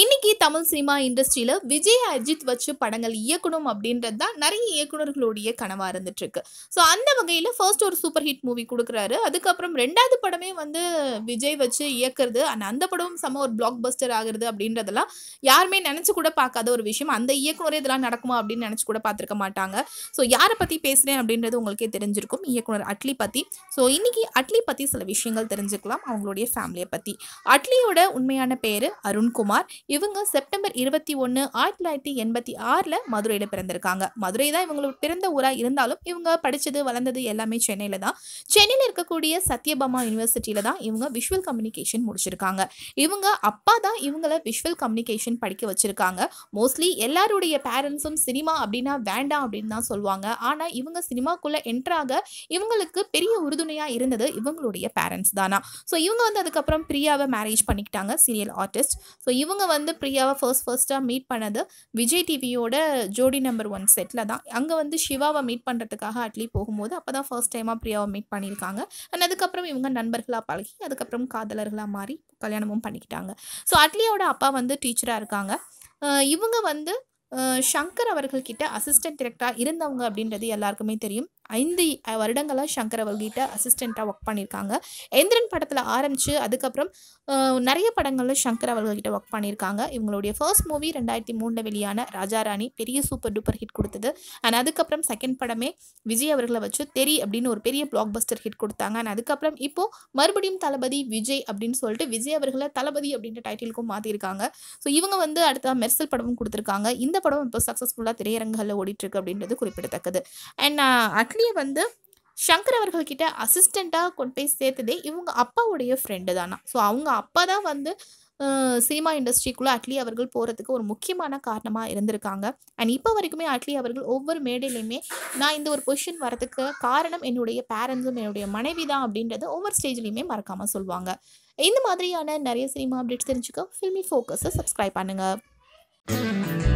இன்னைக்கு தமிழ் சினிமா இண்டஸ்ட்ரியில விஜய் அஜித் வச்சு படங்கள் இயக்கணும் அப்படின்றது தான் நிறைய இயக்குநர்களுடைய கனவா இருந்துட்டு இருக்கு ஸோ அந்த வகையில் ஃபர்ஸ்ட் ஒரு சூப்பர் ஹிட் மூவி கொடுக்குறாரு அதுக்கப்புறம் ரெண்டாவது படமே வந்து விஜய் வச்சு இயக்குறது அண்ட் அந்த படமும் செம்ம ஒரு பிளாக் பஸ்டர் ஆகுறது அப்படின்றதெல்லாம் யாருமே நினச்சி கூட பார்க்காத ஒரு விஷயம் அந்த இயக்குனரே இதெல்லாம் நடக்குமா அப்படின்னு நினச்சி கூட பார்த்துருக்க மாட்டாங்க ஸோ யாரை பற்றி பேசுகிறேன் அப்படின்றது உங்களுக்கே தெரிஞ்சிருக்கும் இயக்குனர் அட்லி பற்றி ஸோ இன்னைக்கு அட்லி பற்றி சில விஷயங்கள் தெரிஞ்சுக்கலாம் அவங்களுடைய ஃபேமிலியை பற்றி அட்லியோட உண்மையான பேர் அருண்குமார் இவங்க செப்டம்பர் இருபத்தி ஒன்று ஆயிரத்தி தொள்ளாயிரத்தி எண்பத்தி ஆறில் மதுரையில் பிறந்திருக்காங்க மதுரை தான் இவங்களுக்கு பிறந்த ஊராக இருந்தாலும் இவங்க படித்தது வளர்ந்தது எல்லாமே சென்னையில் தான் சென்னையில் இருக்கக்கூடிய சத்யபாமா யூனிவர்சிட்டியில் தான் இவங்க விஷுவல் கம்யூனிகேஷன் முடிச்சிருக்காங்க இவங்க அப்பா தான் இவங்களை விஷுவல் கம்யூனிகேஷன் படிக்க வச்சுருக்காங்க மோஸ்ட்லி எல்லாருடைய பேரண்ட்ஸும் சினிமா அப்படின்னா வேண்டாம் அப்படின்னு தான் சொல்லுவாங்க ஆனால் இவங்க சினிமாக்குள்ளே என்ட்ராக இவங்களுக்கு பெரிய உறுதுணையாக இருந்தது இவங்களுடைய பேரண்ட்ஸ் தானா ஸோ இவங்க வந்து அதுக்கப்புறம் பிரியாவை மேரேஜ் பண்ணிக்கிட்டாங்க சீரியல் ஆர்டிஸ்ட் ஸோ இவங்க வந்து பிரியாவை ஃபர்ஸ்ட் ஃபர்ஸ்ட்டாக மீட் பண்ணது விஜய் டிவியோட ஜோடி நம்பர் ஒன் செட்டில் தான் அங்கே வந்து சிவாவை மீட் பண்ணுறதுக்காக அட்லி போகும்போது அப்போ தான் ஃபர்ஸ்ட் டைமாக பிரியாவை மீட் பண்ணியிருக்காங்க அண்ட் அதுக்கப்புறம் இவங்க நண்பர்களாக பழகி அதுக்கப்புறம் காதலர்களாக மாறி கல்யாணமும் பண்ணிக்கிட்டாங்க ஸோ அட்லியோட அப்பா வந்து டீச்சராக இருக்காங்க இவங்க வந்து சங்கர் அவர்கள்கிட்ட அசிஸ்டன்ட் டிரெக்டராக இருந்தவங்க அப்படின்றது எல்லாருக்குமே தெரியும் ஐந்து வருடங்களாக சங்கர் அவர்கிட்ட அசிஸ்டண்ட்டாக ஒர்க் பண்ணியிருக்காங்க எந்திரன் படத்தில் ஆரம்பித்து அதுக்கப்புறம் நிறைய படங்களில் சங்கர் அவர்கள்கிட்ட ஒர்க் பண்ணியிருக்காங்க இவங்களுடைய ஃபர்ஸ்ட் மூவி ரெண்டாயிரத்தி மூணில் வெளியான ராஜா ராணி பெரிய சூப்பர் டூப்பர் ஹிட் கொடுத்தது அண்ட் அதுக்கப்புறம் செகண்ட் படமே விஜய் அவர்களை வச்சு தெரி அப்படின்னு ஒரு பெரிய பிளாக் பஸ்டர் ஹிட் கொடுத்தாங்க அண்ட் அதுக்கப்புறம் இப்போது மறுபடியும் தளபதி விஜய் அப்படின்னு சொல்லிட்டு விஜய் அவர்களை தளபதி அப்படின்ற டைட்டிலுக்கும் மாற்றிருக்காங்க ஸோ இவங்க வந்து அடுத்த மெர்சல் படமும் கொடுத்துருக்காங்க இந்த படம் இப்போ சக்ஸஸ்ஃபுல்லாக திரையரங்குகளில் ஓடிட்டுருக்கு அப்படின்றது குறிப்பிடத்தக்கது அண்ட் அட்லியை வந்து சங்கர் அவர்கள்கிட்ட அசிஸ்டண்ட்டாக கொண்டு போய் சேர்த்ததே இவங்க அப்பாவுடைய ஃப்ரெண்டு தானா ஸோ அவங்க அப்பா தான் வந்து சினிமா இண்டஸ்ட்ரிக்குள்ளே அட்லி அவர்கள் போகிறதுக்கு ஒரு முக்கியமான காரணமாக இருந்திருக்காங்க அண்ட் இப்போ வரைக்குமே அட்லி அவர்கள் ஒவ்வொரு மேடையிலையுமே நான் இந்த ஒரு பொசிஷன் வரதுக்கு காரணம் என்னுடைய பேரண்ட்ஸும் என்னுடைய மனைவி தான் அப்படின்றத ஒவ்வொரு ஸ்டேஜ்லேயுமே மறக்காமல் சொல்லுவாங்க இந்த மாதிரியான நிறைய சினிமா அப்டேட்ஸ் தெரிஞ்சுக்க ஃபில்மி ஃபோக்கஸை சப்ஸ்கிரைப் பண்ணுங்கள்